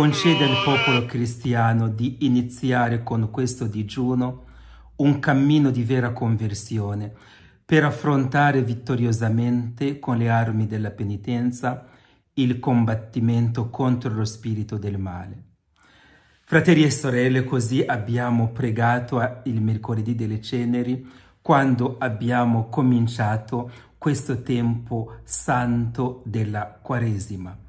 concede al popolo cristiano di iniziare con questo digiuno un cammino di vera conversione per affrontare vittoriosamente con le armi della penitenza il combattimento contro lo spirito del male. Fratelli e sorelle, così abbiamo pregato il mercoledì delle ceneri quando abbiamo cominciato questo tempo santo della Quaresima.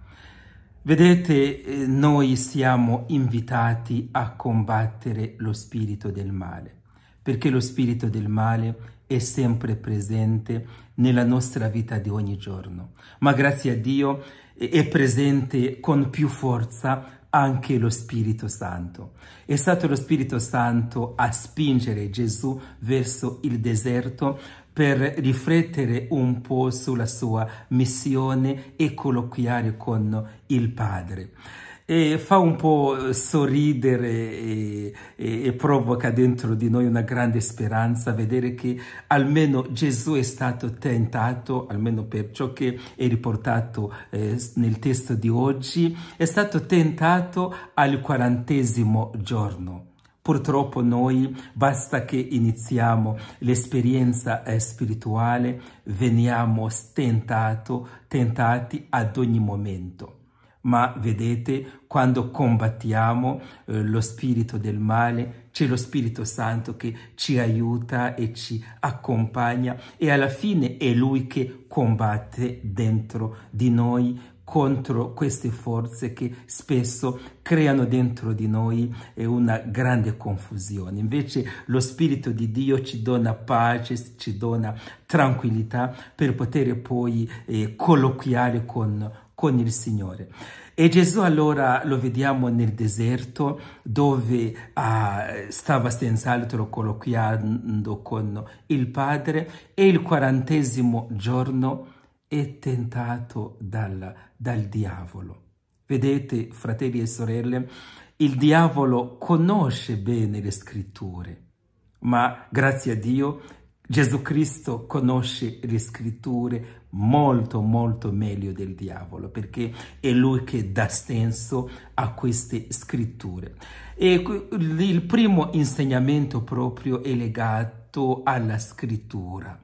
Vedete, eh, noi siamo invitati a combattere lo spirito del male, perché lo spirito del male è sempre presente nella nostra vita di ogni giorno, ma grazie a Dio eh, è presente con più forza anche lo Spirito Santo. È stato lo Spirito Santo a spingere Gesù verso il deserto per riflettere un po' sulla sua missione e colloquiare con il Padre. E fa un po' sorridere e, e, e, provoca dentro di noi una grande speranza vedere che almeno Gesù è stato tentato, almeno per ciò che è riportato eh, nel testo di oggi, è stato tentato al quarantesimo giorno. Purtroppo noi basta che iniziamo l'esperienza eh, spirituale, veniamo stentato, tentati ad ogni momento. Ma vedete, quando combattiamo eh, lo spirito del male, c'è lo Spirito Santo che ci aiuta e ci accompagna e alla fine è Lui che combatte dentro di noi contro queste forze che spesso creano dentro di noi eh, una grande confusione. Invece lo Spirito di Dio ci dona pace, ci dona tranquillità per poter poi eh, colloquiare con, con il Signore. E Gesù allora lo vediamo nel deserto dove uh, stava senz'altro colloquiando con il Padre e il quarantesimo giorno è tentato dal, dal diavolo. Vedete, fratelli e sorelle, il diavolo conosce bene le scritture, ma grazie a Dio Gesù Cristo conosce le scritture molto molto meglio del diavolo perché è lui che dà senso a queste scritture. E il primo insegnamento proprio è legato alla scrittura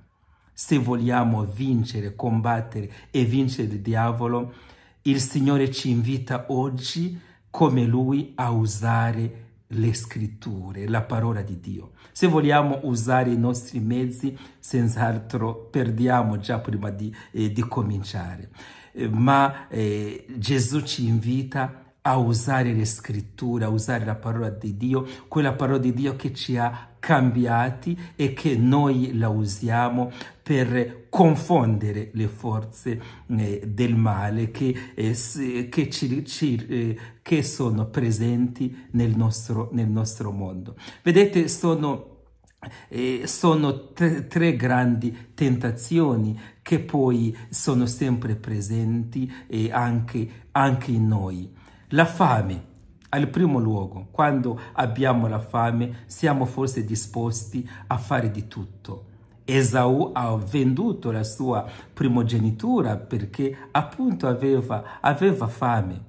se vogliamo vincere, combattere e vincere il diavolo, il Signore ci invita oggi come Lui a usare le scritture, la parola di Dio. Se vogliamo usare i nostri mezzi, senz'altro perdiamo già prima di, eh, di cominciare. Eh, ma eh, Gesù ci invita a usare le scritture, a usare la parola di Dio, quella parola di Dio che ci ha cambiati e che noi la usiamo per confondere le forze eh, del male che, eh, che, ci, ci, eh, che, sono presenti nel nostro, nel nostro mondo. Vedete, sono eh, sono tre, tre, grandi tentazioni che poi sono sempre presenti eh, anche, anche in noi. La fame, al primo luogo, quando abbiamo la fame, siamo forse disposti a fare di tutto. Esau ha venduto la sua primogenitura perché appunto aveva, aveva fame.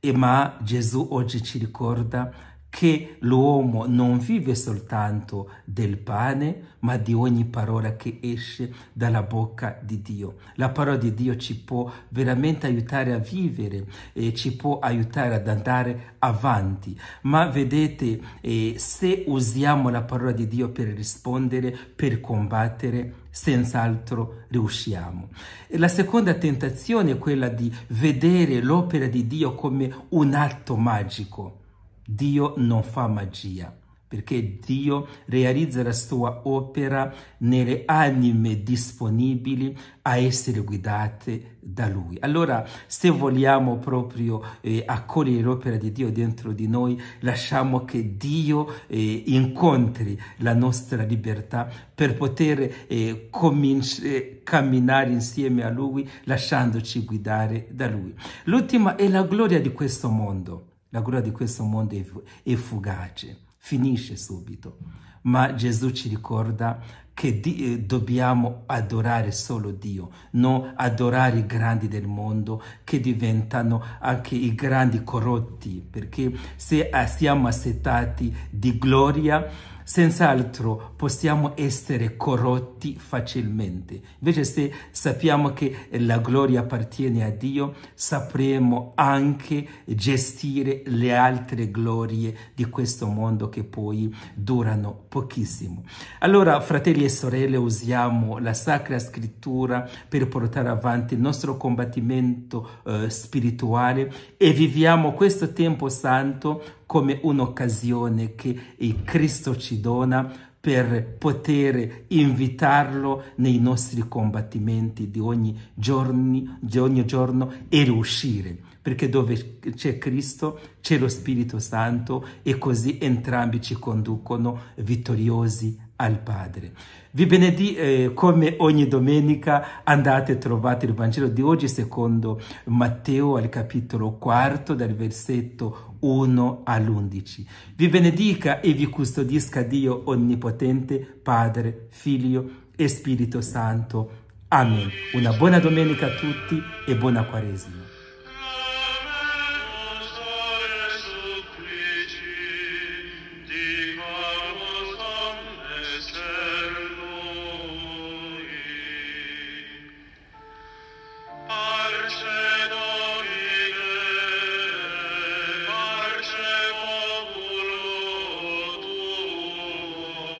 E ma Gesù oggi ci ricorda che l'uomo non vive soltanto del pane, ma di ogni parola che esce dalla bocca di Dio. La parola di Dio ci può veramente aiutare a vivere, e ci può aiutare ad andare avanti. Ma vedete, eh, se usiamo la parola di Dio per rispondere, per combattere, senz'altro riusciamo. E la seconda tentazione è quella di vedere l'opera di Dio come un atto magico Dio non fa magia, perché Dio realizza la sua opera nelle anime disponibili a essere guidate da Lui. Allora, se vogliamo proprio eh, accogliere l'opera di Dio dentro di noi, lasciamo che Dio eh, incontri la nostra libertà per poter eh, eh camminare insieme a Lui, lasciandoci guidare da Lui. L'ultima è la gloria di questo mondo. La gloria di questo mondo è fugace, finisce subito ma Gesù ci ricorda che di, eh, dobbiamo adorare solo Dio, non adorare i grandi del mondo che diventano anche i grandi corrotti, perché se eh, siamo assetati di gloria, senz'altro possiamo essere corrotti facilmente. Invece se sappiamo che la gloria appartiene a Dio, sapremo anche gestire le altre glorie di questo mondo che poi durano pochissimo. Allora, fratelli e sorelle, usiamo la Sacra Scrittura per portare avanti il nostro combattimento eh, spirituale e viviamo questo tempo santo come un'occasione che Cristo ci dona per poter invitarlo nei nostri combattimenti di ogni giorno, di ogni giorno e riuscire perché dove c'è Cristo c'è lo Spirito Santo e così entrambi ci conducono vittoriosi al Padre. Vi benedì eh, come ogni domenica andate e trovate il Vangelo di oggi secondo Matteo al capitolo quarto dal versetto 1 all'11. Vi benedica e vi custodisca Dio Onnipotente, Padre, Figlio e Spirito Santo. Amen. Una buona domenica a tutti e buona Quaresima.